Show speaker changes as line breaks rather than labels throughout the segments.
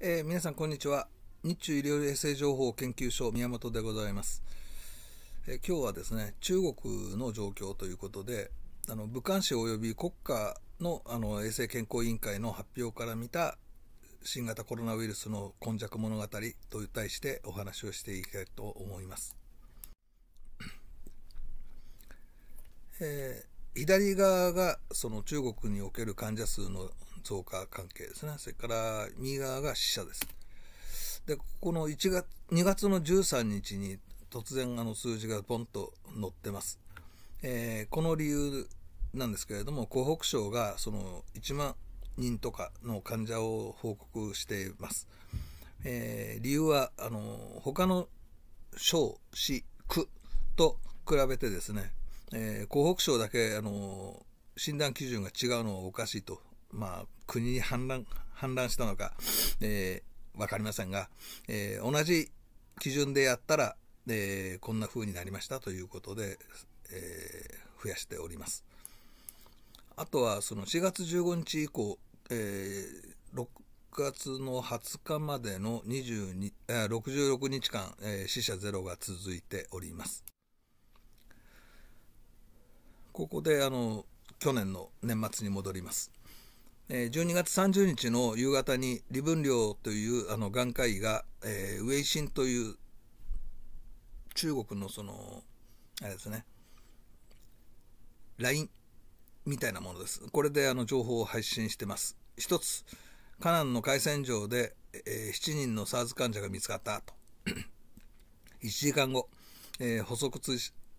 えー、皆さんこんにちは日中医療衛生情報研究所宮本でございます、えー、今日はですね中国の状況ということであの武漢市及び国家のあの衛生健康委員会の発表から見た新型コロナウイルスの今昔物語と対してお話をしていきたいと思います、えー、左側がその中国における患者数の増加関係ですね。それから右側が死者です。で、ここの1月、2月の13日に突然あの数字がポンと載ってます。えー、この理由なんですけれども、湖北省がその1万人とかの患者を報告しています。えー、理由は、あの、他の省、市、区と比べてですね、えー、湖北省だけ、あの、診断基準が違うのはおかしいとまあ、国に反乱、反乱したのか、えー、わかりませんが、えー、同じ基準でやったら、えー、こんな風になりましたということで、え増やしております。あとは、その4月15日以降、え6月の20日までの66日間、え死者ゼロが続いております。ここで、あの、去年の年末に戻ります。え12月30日の夕方に李文亮というあの眼科医が、えー、ウェイシンという中国のそのあれですね LINE みたいなものですこれであの情報を配信してます一つカナンの海鮮城で、えー、7人の SARS 患者が見つかったと1 時間後、えー、補足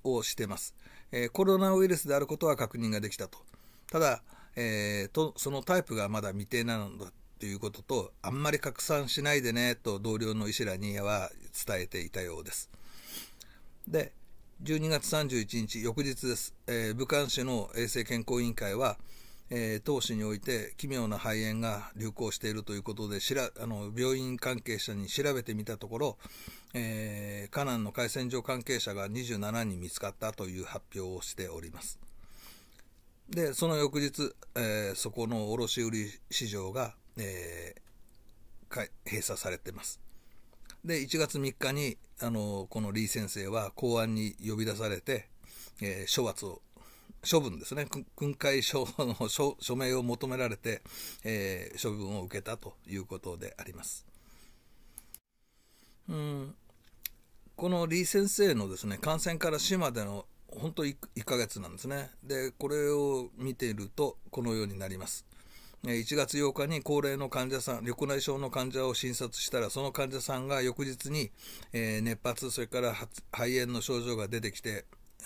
をしてます、えー、コロナウイルスであることは確認ができたとただえー、と、そのタイプがまだ未定なんだということと、あんまり拡散しないでね、と同僚の医師らには伝えていたようです。で、12月31日、翌日です。えー、武漢市の衛生健康委員会は、えー、当市において奇妙な肺炎が流行しているということで、しらあの病院関係者に調べてみたところ、えー、の海鮮場関係者が27人見つかったという発表をしております。で、その翌日、えー、そこの卸売市場が、えー、閉鎖されてます。で、1月3日に、あの、この李先生は公安に呼び出されて、えー、処罰を、処分ですね、訓戒書の 署名を求められて、えー、処分を受けたということであります。うん、この李先生のですね、感染から死までの本当1ヶ月なんですね。で、これを見ていると、このようになります。1月8日に高齢の患者さん、緑内障の患者を診察したら、その患者さんが翌日に、えー、熱発、それから肺炎の症状が出てきて、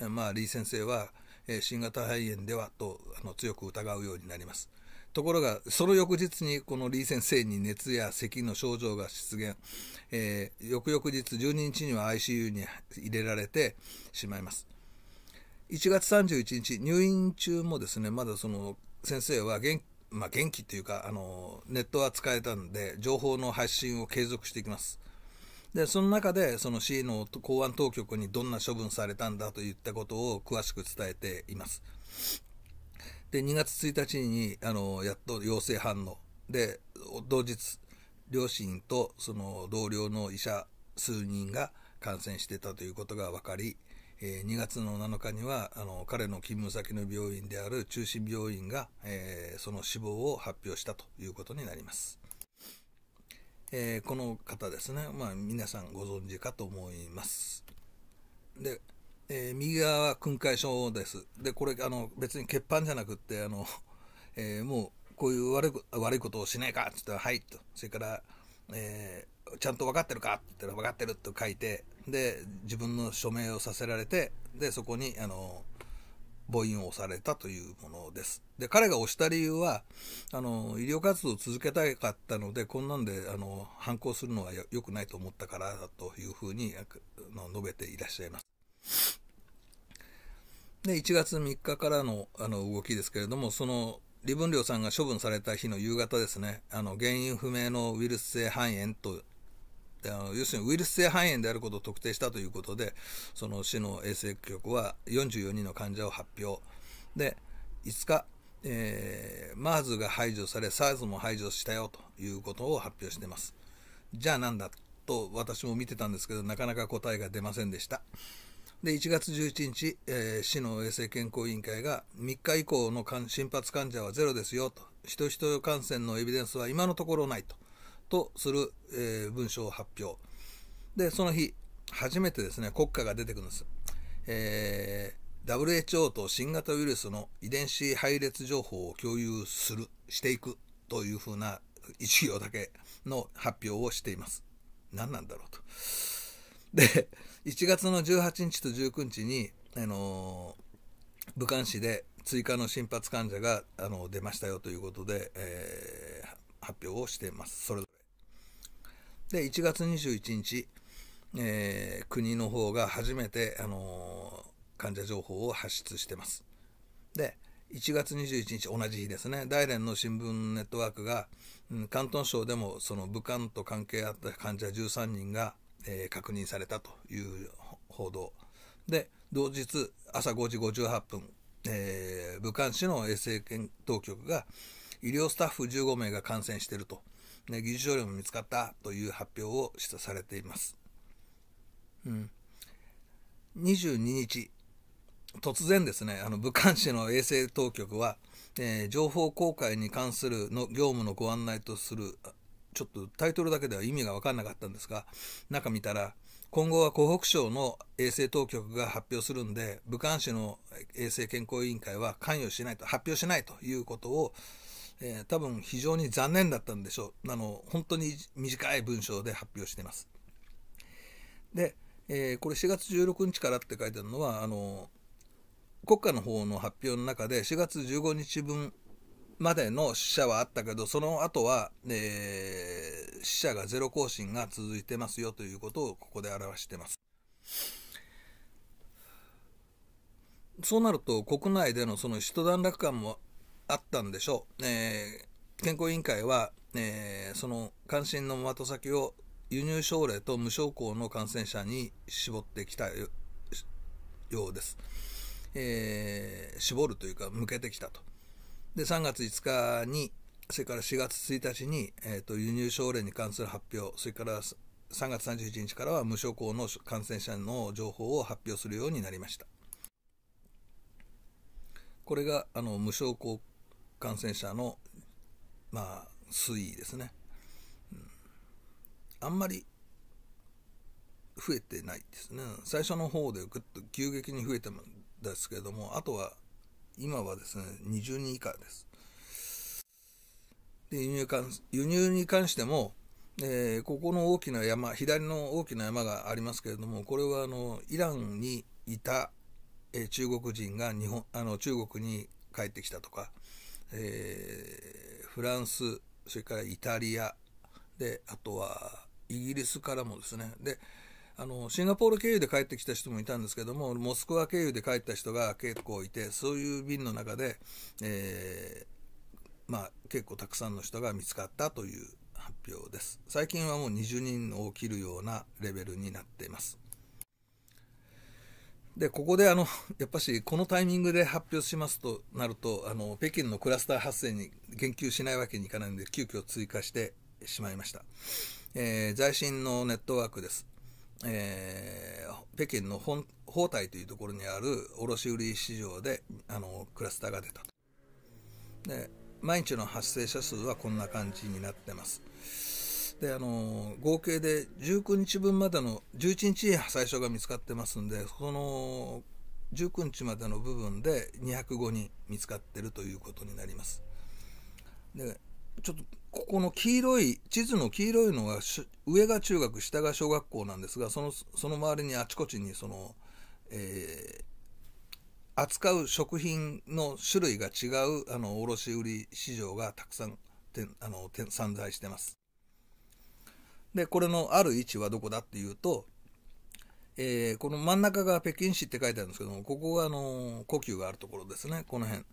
まあ、李先生は、え新型肺炎ではとあの強く疑うようになります。ところが、その翌日にこの李先生に熱や咳の症状が出現、えー、翌々日12日には ICU に入れられてしまいます。1月31日、入院中もですね、まだその先生は元気、まあ、元気というか、あの、ネットは使えたんで、情報の発信を継続していきます。で、その中で、その市の公安当局にどんな処分されたんだといったことを詳しく伝えています。で、2月1日に、あの、やっと陽性反応。で、同日、両親とその同僚の医者数人が感染してたということが分かり、えー、2月の7日にはあの彼の勤務先の病院である中心病院が、えー、その死亡を発表したということになります。えー、この方ですね、まあ、皆さんご存知かと思います。で、えー、右側は訓戒症です。で、これあの別に欠板じゃなくってあの、えー、もうこういう悪い悪いことをしないかって言ったら「はい」とそれから、えー「ちゃんと分かってるか?」って言ったら「分かってる」と書いてで、自分の署名をさせられて、で、そこに、あの、母音を押されたというものです。で、彼が押した理由は、あの、医療活動を続けたかったので、こんなんで、あの、反抗するのは良くないと思ったからだというふうに、の述べていらっしゃいます。で、1月3日からの、あの、動きですけれども、その、李文亮さんが処分された日の夕方ですね、あの、原因不明のウイルス性肺炎とあの要するにウイルス性肺炎であることを特定したということで、その市の衛生局は44人の患者を発表。で、5日、えー、MERS が排除され、SARS も排除したよということを発表しています。じゃあなんだと私も見てたんですけど、なかなか答えが出ませんでした。で、1月11日、えー、市の衛生健康委員会が3日以降の心発患者はゼロですよと、人々感染のエビデンスは今のところないと。とする、えー、文章を発表。で、その日、初めてですね、国家が出てくるんです。えー、WHO と新型ウイルスの遺伝子配列情報を共有する、していくというふうな1行だけの発表をしています。何なんだろうと。で、1月の18日と19日に、あのー、武漢市で追加の新発患者があの出ましたよということで、えー、発表をしています。それで、1月21日、えー、国の方が初めて、あのー、患者情報を発出してます。で、1月21日、同じ日ですね、大連の新聞ネットワークが、うん、広東省でもその武漢と関係あった患者13人が、えー、確認されたという報道。で、同日朝5時58分、えー、武漢市の衛生当局が医療スタッフ15名が感染していると。ね、技術少量も見つかったという発表を示唆されています。うん、22日、突然ですね、あの武漢市の衛生当局は、えー、情報公開に関するの業務のご案内とする、ちょっとタイトルだけでは意味が分かんなかったんですが、中見たら、今後は湖北省の衛生当局が発表するんで、武漢市の衛生健康委員会は関与しないと、発表しないということをえー、多分非常に残念だったんでしょうあの本当に短い文章で発表していますで、えー、これ4月16日からって書いてあるのはあの国家の方の発表の中で4月15日分までの死者はあったけどその後は、えー、死者がゼロ更新が続いてますよということをここで表してますそうなると国内でのその首都段落感もあったんでしょう。えー、健康委員会は、えー、その関心の的先を輸入症例と無症候の感染者に絞ってきたようです。えー、絞るというか、向けてきたと。で、3月5日に、それから4月1日に、えーと、輸入症例に関する発表、それから3月31日からは無症候の感染者の情報を発表するようになりました。これがあの無症候感染者の、まあ、推移ですね、うん、あんまり増えてないですね最初の方でぐっと急激に増えたんですけれどもあとは今はですね20人以下ですで輸入関輸入に関しても、えー、ここの大きな山左の大きな山がありますけれどもこれはあのイランにいた、えー、中国人が日本あの中国に帰ってきたとかえー、フランス、それからイタリア、で、あとはイギリスからもですね、で、あのシンガポール経由で帰ってきた人もいたんですけども、モスクワ経由で帰った人が結構いて、そういう便の中で、えー、まあ、結構たくさんの人が見つかったという発表です。最近はもう20人を切るようなレベルになっています。でここであの やっぱしこのタイミングで発表しますとなるとあの北京のクラスター発生に言及しないわけにいかないので急遽追加してしまいました、えー、在のネットワークです、えー、北京の本包帯というところにある卸売市場であのクラスターが出たとで毎日の発生者数はこんな感じになってますであの合計で19日分までの11日最初が見つかってますんでその19日までの部分で205人見つかってるということになります。でちょっとここの黄色い地図の黄色いのが上が中学下が小学校なんですがそのその周りにあちこちにその、えー、扱う食品の種類が違うあの卸売市場がたくさんあの散在してます。で、これのある位置はどこだっていうと、えー、この真ん中が北京市って書いてあるんですけども、ここが、あのー、故宮があるところですね、この辺。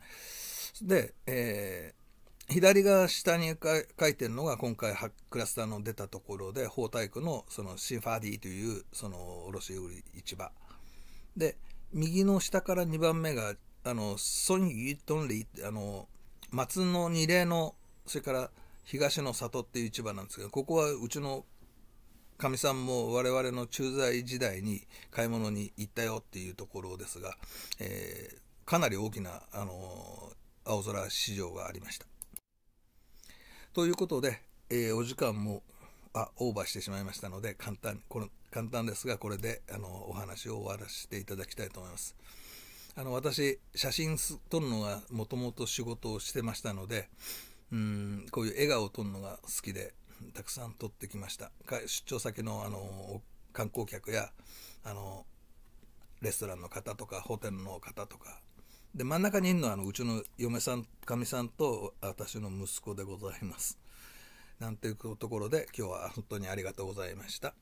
で、えー、左が下に書いてるのが今回クラスターの出たところで、法体区のそのシンファーディというその卸売市場。で、右の下から2番目が、あの、ソン・ギートンリーあの、松の二例の、それから、東の里っていう市場なんですけど、ここはうちのかみさんも我々の駐在時代に買い物に行ったよっていうところですが、えー、かなり大きな、あのー、青空市場がありました。ということで、えー、お時間もあオーバーしてしまいましたので簡単この簡単ですがこれであのお話を終わらせていただきたいと思います。あの私写真撮るのがもともと仕事をしてましたのでうんこういう笑顔を撮るのが好きでたくさん撮ってきました出張先のあの観光客やあのレストランの方とかホテルの方とかで真ん中にいるのはあのうちの嫁さんかみさんと私の息子でございますなんていうところで今日は本当にありがとうございました。